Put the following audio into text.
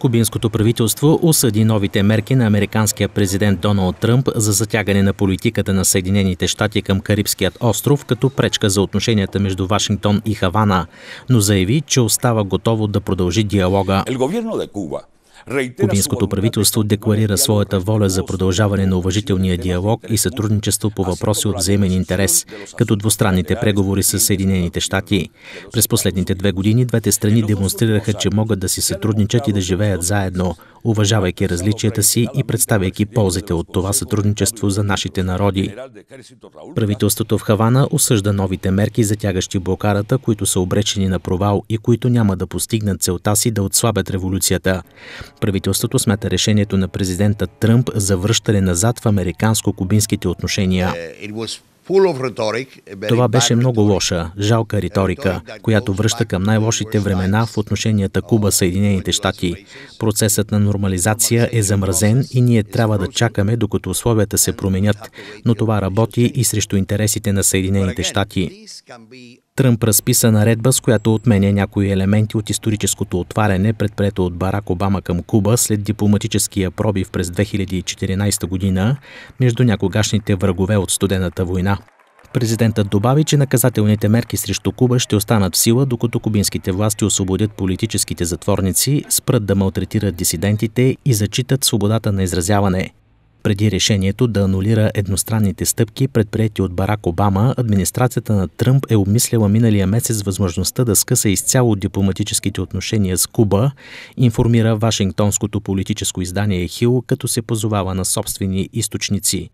Кубинското правителство осъди новите мерки на американския президент Доналд Тръмп за затягане на политиката на Съединените щати към Карибският остров като пречка за отношенията между Вашингтон и Хавана, но заяви, че остава готово да продължи диалога. Кубинското правителство декларира своята воля за продължаване на уважителния диалог и сътрудничество по въпроси от взаимен интерес, като двустранните преговори с Съединените щати. През последните две години двете страни демонстрираха, че могат да си сътрудничат и да живеят заедно уважавайки различията си и представяйки ползите от това сътрудничество за нашите народи. Правителството в Хавана осъжда новите мерки, затягащи блокарата, които са обречени на провал и които няма да постигнат целта си да отслабят революцията. Правителството смята решението на президента Тръмп за връщане назад в американско-кубинските отношения. Е, това беше много лоша, жалка риторика, която връща към най-лошите времена в отношенията Куба-Съединените щати. Процесът на нормализация е замразен и ние трябва да чакаме, докато условията се променят, но това работи и срещу интересите на Съединените щати. Тръмп разписа наредба, с която отменя някои елементи от историческото отваряне, предпрето от Барак Обама към Куба след дипломатическия пробив през 2014 година между някогашните врагове от студената война. Президентът добави, че наказателните мерки срещу Куба ще останат в сила, докато кубинските власти освободят политическите затворници, спрат да малтретират дисидентите и зачитат свободата на изразяване. Преди решението да анулира едностранните стъпки, предприяти от Барак Обама, администрацията на Тръмп е обмисляла миналия месец възможността да скъса изцяло дипломатическите отношения с Куба, информира Вашингтонското политическо издание Хил, като се позовава на собствени източници.